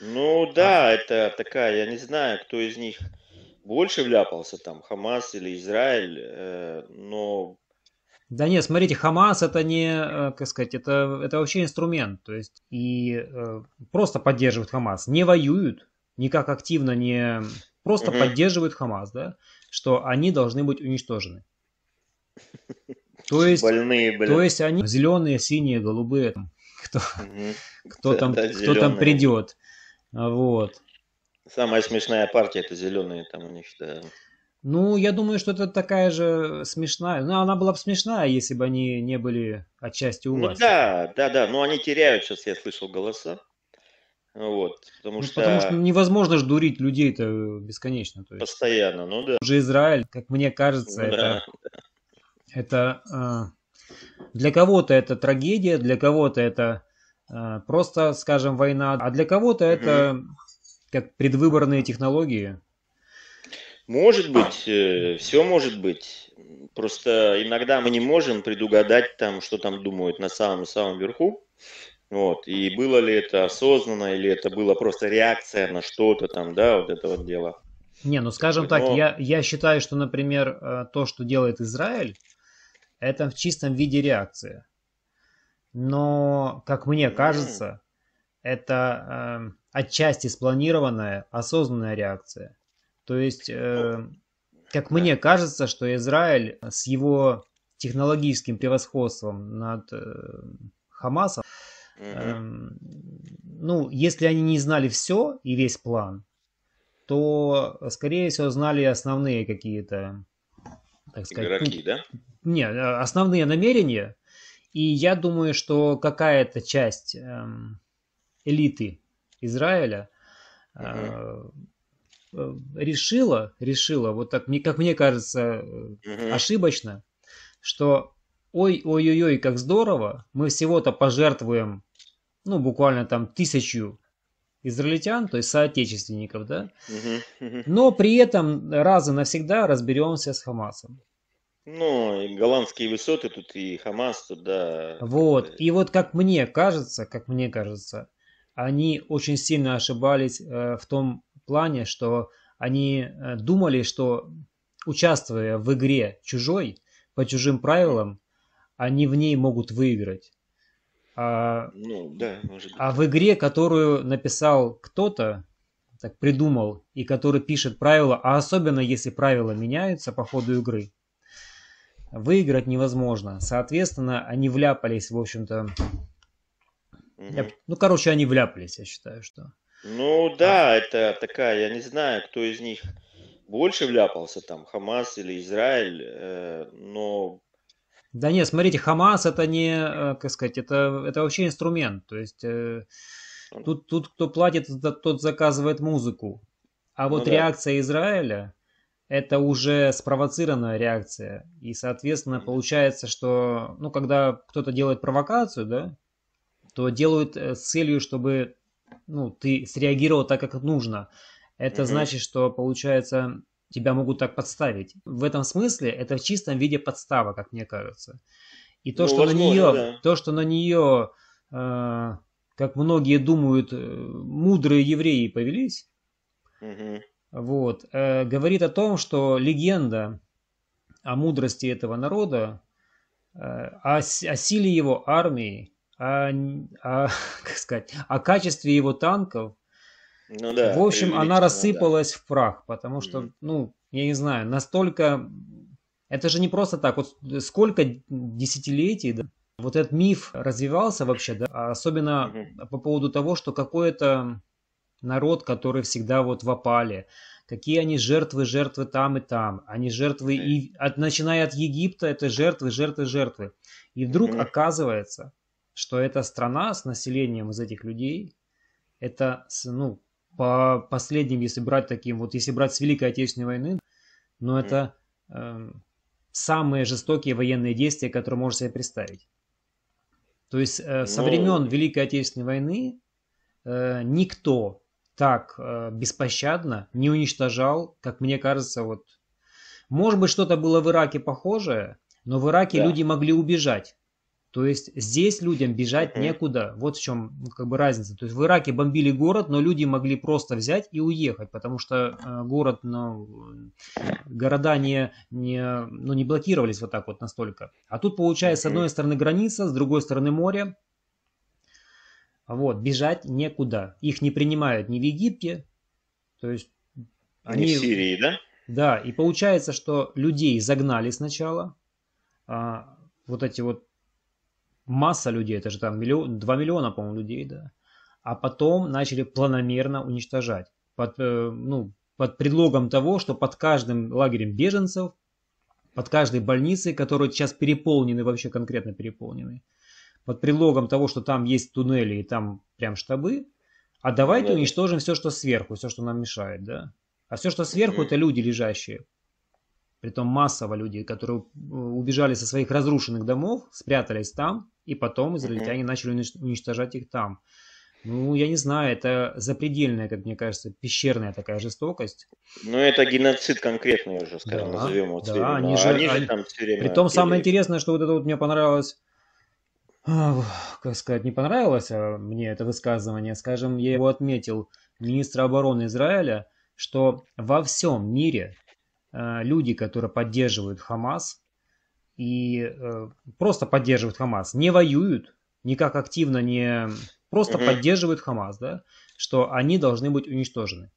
Ну да, это такая, я не знаю, кто из них больше вляпался, там, Хамас или Израиль, э, но... Да нет, смотрите, Хамас это не, э, как сказать, это, это вообще инструмент, то есть и э, просто поддерживают Хамас, не воюют, никак активно не... Просто угу. поддерживают Хамас, да, что они должны быть уничтожены. То есть, Больные, блин. то есть они зеленые, синие, голубые, кто, угу. кто, да, там, да, кто там придет. Вот. Самая смешная партия это зеленые там у них. Да. Ну, я думаю, что это такая же смешная. Ну, она была бы смешная, если бы они не были отчасти у ну, Да, да, да. Но они теряют сейчас, я слышал голоса. Вот, потому, ну, что... потому что невозможно же дурить людей-то бесконечно. То есть. Постоянно, ну да. Уже Израиль, как мне кажется, ну, это, это э, для кого-то это трагедия, для кого-то это Э, просто, скажем, война. А для кого-то это как предвыборные технологии. Может быть, э, все может быть. Просто иногда мы не можем предугадать там, что там думают на самом-самом верху. Вот. И было ли это осознанно, или это была просто реакция на что-то там, да, вот это вот дело. Не, ну скажем Но... так, я, я считаю, что, например, э, то, что делает Израиль, это в чистом виде реакция но, как мне кажется, это э, отчасти спланированная, осознанная реакция. То есть, э, как мне кажется, что Израиль с его технологическим превосходством над э, Хамасом, э, ну, если они не знали все и весь план, то, э, скорее всего, знали основные какие-то, так сказать, игроки, ну, да? Не, э, основные намерения и я думаю, что какая-то часть эм, элиты Израиля uh решила, решила, вот так, как мне кажется, uh ошибочно, что ой-ой-ой, как здорово, мы всего-то пожертвуем, ну, буквально там тысячу израильтян, то есть соотечественников, да, но при этом раз и навсегда разберемся с Хамасом. Ну, и голландские высоты тут, и Хамас тут, да. Вот, и вот как мне кажется, как мне кажется, они очень сильно ошибались э, в том плане, что они э, думали, что участвуя в игре чужой, по чужим правилам, они в ней могут выиграть. А, ну, да, может быть. а в игре, которую написал кто-то, так придумал, и который пишет правила, а особенно если правила меняются по ходу игры, выиграть невозможно. Соответственно, они вляпались, в общем-то. Угу. Ну, короче, они вляпались, я считаю, что. Ну да, а. это такая, я не знаю, кто из них больше вляпался, там, Хамас или Израиль, э, но... Да нет, смотрите, Хамас это не, э, как сказать, это, это вообще инструмент, то есть э, тут, тут кто платит, тот заказывает музыку. А ну вот ну, реакция да. Израиля, это уже спровоцированная реакция. И, соответственно, получается, что, ну, когда кто-то делает провокацию, да, то делают э, с целью, чтобы, ну, ты среагировал так, как нужно. Это угу. значит, что, получается, тебя могут так подставить. В этом смысле это в чистом виде подстава, как мне кажется. И то, ну, что возможно, на нее, да. то, что на нее, э, как многие думают, э, мудрые евреи повелись, угу вот, э, говорит о том, что легенда о мудрости этого народа, э, о, о силе его армии, о, о, как сказать, о качестве его танков, ну, да, в общем, она рассыпалась да. в прах, потому что, mm-hmm. ну, я не знаю, настолько... Это же не просто так, вот сколько десятилетий, да, вот этот миф развивался вообще, да, а особенно mm-hmm. по поводу того, что какое-то народ, который всегда вот в опале, какие они жертвы, жертвы там и там. Они жертвы, и от, начиная от Египта, это жертвы, жертвы, жертвы. И вдруг оказывается, что эта страна с населением из этих людей, это, ну, по последним, если брать таким, вот если брать с Великой Отечественной войны, но ну, это э, самые жестокие военные действия, которые можно себе представить. То есть э, со ну. времен Великой Отечественной войны э, никто так э, беспощадно не уничтожал, как мне кажется, вот... Может быть, что-то было в Ираке похожее, но в Ираке да. люди могли убежать. То есть здесь людям бежать некуда. Вот в чем ну, как бы разница. То есть в Ираке бомбили город, но люди могли просто взять и уехать, потому что э, город, ну, города не, не, ну, не блокировались вот так вот настолько. А тут получается с одной стороны граница, с другой стороны море, вот, бежать некуда. Их не принимают ни в Египте, то есть... Они не в Сирии, да? Да, и получается, что людей загнали сначала, а, вот эти вот масса людей, это же там миллион, 2 миллиона, по-моему, людей, да, а потом начали планомерно уничтожать под, э, ну, под предлогом того, что под каждым лагерем беженцев, под каждой больницей, которые сейчас переполнены, вообще конкретно переполнены, под предлогом того, что там есть туннели и там прям штабы, а давайте Нет. уничтожим все, что сверху, все, что нам мешает, да? А все, что сверху, это люди лежащие. Притом массово люди, которые э, убежали со своих разрушенных домов, спрятались там, и потом израильтяне начали уничтожать их там. Ну, я не знаю, это запредельная, как мне кажется, пещерная такая жестокость. Ну, это геноцид конкретный уже, скажем, да, назовем его да, время. Ну, а они же, они же там все время. Притом, самое интересное, что вот это вот мне понравилось как сказать, не понравилось а мне это высказывание. Скажем, я его отметил министра обороны Израиля, что во всем мире э, люди, которые поддерживают Хамас и э, просто поддерживают Хамас, не воюют, никак активно не просто угу. поддерживают Хамас, да, что они должны быть уничтожены.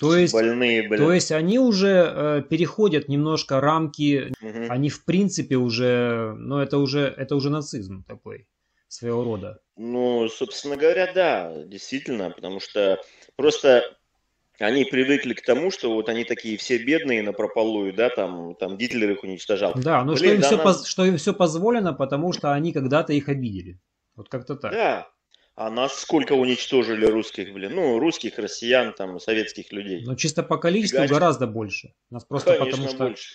То есть, Больные, э, то есть они уже э, переходят немножко рамки, угу. они в принципе уже, ну это уже, это уже нацизм такой своего рода. Ну, собственно говоря, да, действительно, потому что просто они привыкли к тому, что вот они такие все бедные на прополую, да, там, там Гитлер их уничтожал. Да, но Блин, что, им да, все нам... поз... что им все позволено, потому что они когда-то их обидели. Вот как-то так. Да, а нас сколько уничтожили русских, блин? Ну, русских, россиян, там, советских людей. Но чисто по количеству Фигачь. гораздо больше. Нас просто Конечно, потому что... больше.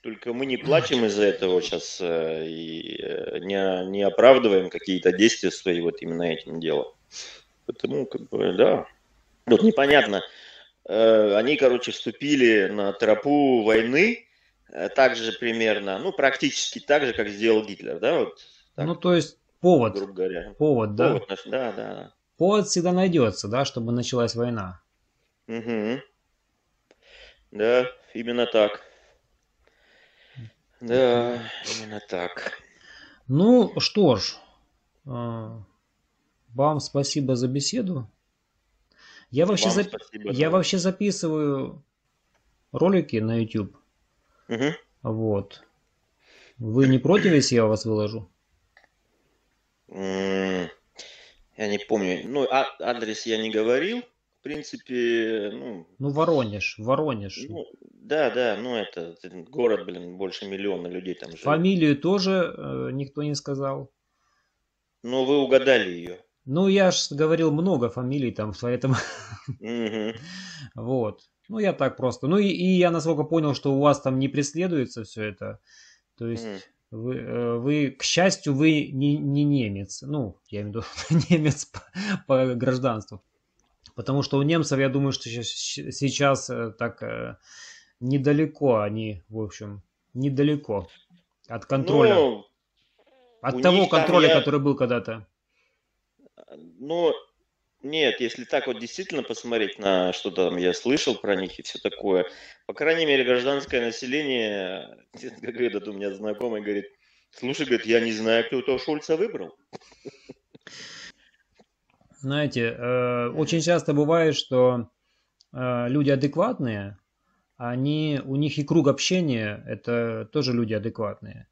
Только мы не плачем из-за этого сейчас э, и э, не, не оправдываем какие-то действия свои вот именно этим делом. Поэтому, как бы, да. Вот непонятно. Э, они, короче, вступили на тропу войны, так же примерно, ну, практически так же, как сделал Гитлер, да, вот. Ну, то есть повод, грубо говоря. Повод, да? Повод, наш, да, да. Повод всегда найдется, да, чтобы началась война. Угу. Да, именно так. Да, именно так. Ну что ж, э, вам спасибо за беседу. Я вообще, зап... я вообще записываю ролики на YouTube. Угу. Вот. Вы не против, если я вас выложу? Я не помню. Ну, а, адрес я не говорил. В принципе, ну... Ну, Воронеж, Воронеж. Ну, да, да, ну это, это город, блин, больше миллиона людей там живет. Фамилию тоже э, никто не сказал. Ну, вы угадали ее. Ну, я же говорил много фамилий там, поэтому... Угу. Вот. Ну, я так просто. Ну, и я, насколько понял, что у вас там не преследуется все это. То есть вы, э, вы, к счастью, вы не, не немец. Ну, я имею в виду немец по, по гражданству. Потому что у немцев, я думаю, что сейчас, сейчас э, так э, недалеко они, в общем, недалеко от контроля. Ну, от того контроля, я... который был когда-то. Но ну, нет, если так вот действительно посмотреть на что там я слышал про них и все такое, по крайней мере, гражданское население, как говорит, у меня знакомый говорит, слушай, говорит, я не знаю, кто этого Шульца выбрал. Знаете, э, очень часто бывает, что э, люди адекватные, они, у них и круг общения, это тоже люди адекватные.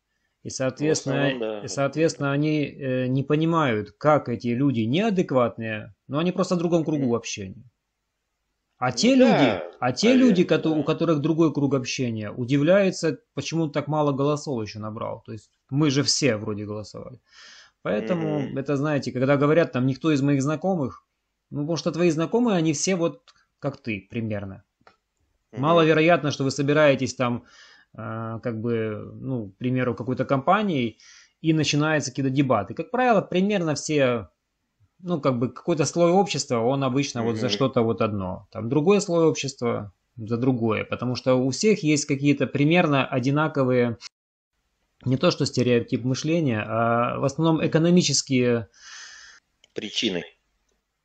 И, ну, соответственно, основном, да. и, соответственно они э, не понимают, как эти люди неадекватные, но они просто в другом кругу общения. А те ну да, люди, а те понятно, люди, да. у которых другой круг общения, удивляются, почему так мало голосов еще набрал. То есть мы же все вроде голосовали. Поэтому mm-hmm. это, знаете, когда говорят там никто из моих знакомых, ну потому что твои знакомые, они все вот как ты примерно. Mm-hmm. Маловероятно, что вы собираетесь там а, как бы, ну, к примеру, какой-то компанией, и начинаются какие-то дебаты. Как правило, примерно все, ну, как бы какой-то слой общества, он обычно mm-hmm. вот за что-то вот одно. Там другое слой общества за другое, потому что у всех есть какие-то примерно одинаковые, не то что стереотип мышления, а в основном экономические... Причины.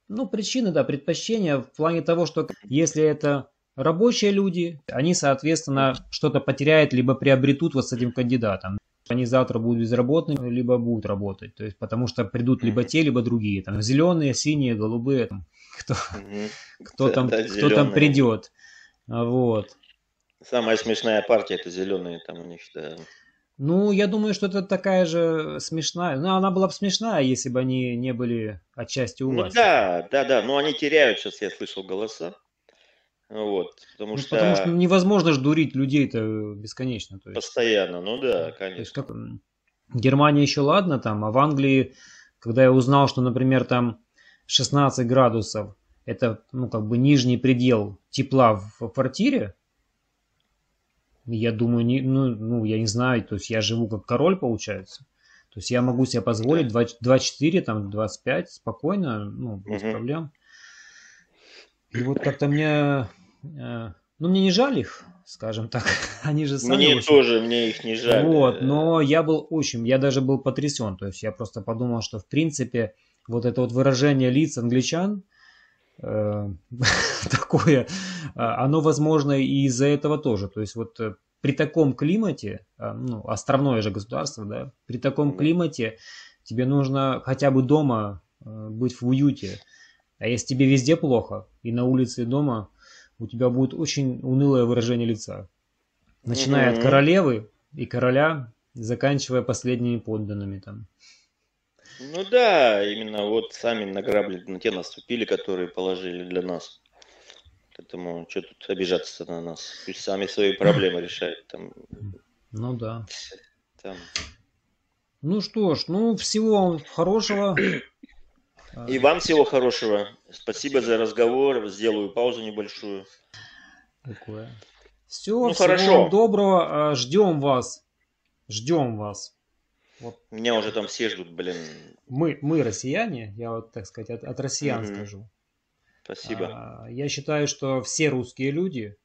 Ну, причины, да, предпочтения в плане того, что если это Рабочие люди, они, соответственно, что-то потеряют, либо приобретут вот с этим кандидатом. Они завтра будут безработны, либо будут работать. То есть, потому что придут либо те, либо другие. Там зеленые, синие, голубые. Там, кто, кто, там, кто там придет. Вот. Самая смешная партия это зеленые там у них. Да. Ну, я думаю, что это такая же смешная. Ну, она была бы смешная, если бы они не были отчасти у ну вас. Ну да, да, да. Но они теряют сейчас, я слышал голоса. Вот, потому, ну, что... потому что невозможно же дурить людей-то бесконечно. То есть... Постоянно, ну да, конечно. То есть, как... Германия еще ладно там, а в Англии, когда я узнал, что, например, там 16 градусов, это, ну, как бы нижний предел тепла в квартире, я думаю, не, ну, ну, я не знаю, то есть я живу как король, получается. То есть я могу себе позволить 20, 24, там, 25 спокойно, ну, без угу. проблем. И вот как-то мне Э, ну, мне не жаль их, скажем так. Они же сами... Мне очень... тоже, мне их не жаль. Вот, но я был очень, я даже был потрясен. То есть я просто подумал, что в принципе вот это вот выражение лиц англичан, э, такое, э, оно возможно и из-за этого тоже. То есть вот при таком климате, ну, островное же государство, да, при таком климате тебе нужно хотя бы дома быть в уюте. А если тебе везде плохо, и на улице, и дома, у тебя будет очень унылое выражение лица. Начиная mm-hmm. от королевы и короля, заканчивая последними подданными там. Ну да, именно вот сами награбли, на те наступили, которые положили для нас. Поэтому что тут обижаться на нас? Пусть сами свои проблемы решают. Там. Ну да. Там. Ну что ж, ну всего вам хорошего. И вам всего хорошего. Спасибо за разговор. Сделаю паузу небольшую. Такое. Все, ну, всего хорошо. вам доброго. А, ждем вас. Ждем вас. Вот. Меня уже там все ждут, блин. Мы, мы россияне, я вот, так сказать, от, от россиян угу. скажу. Спасибо. А, я считаю, что все русские люди,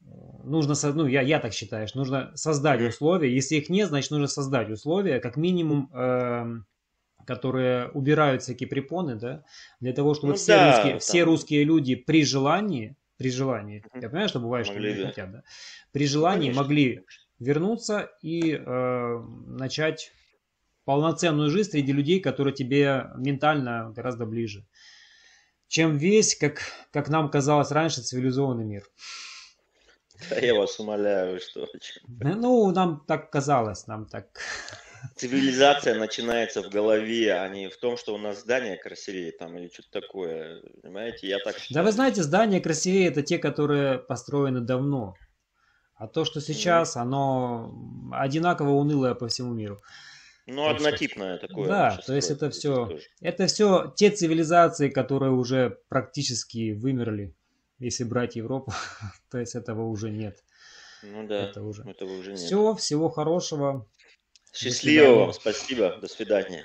нужно, ну, я, я так считаю, что нужно создать условия. Если их нет, значит, нужно создать условия, как минимум, э, которые убирают всякие препоны, да, для того, чтобы ну, все, да, русские, все русские люди при желании, при желании, я понимаю, что бывает, что люди да. хотят, да, при желании Конечно. могли вернуться и э, начать полноценную жизнь среди людей, которые тебе ментально гораздо ближе, чем весь, как, как нам казалось раньше, цивилизованный мир. Да я вас умоляю, что... Ну, нам так казалось, нам так цивилизация начинается в голове, а не в том, что у нас здание красивее там или что-то такое. Понимаете, я так считаю. Да вы знаете, здания красивее это те, которые построены давно. А то, что сейчас, mm. оно одинаково унылое по всему миру. Ну, так однотипное такое. Да, то есть это все, это все те цивилизации, которые уже практически вымерли, если брать Европу, то есть этого уже нет. Ну да, это уже. этого уже нет. Все, всего хорошего. Счастливо вам, спасибо, до свидания.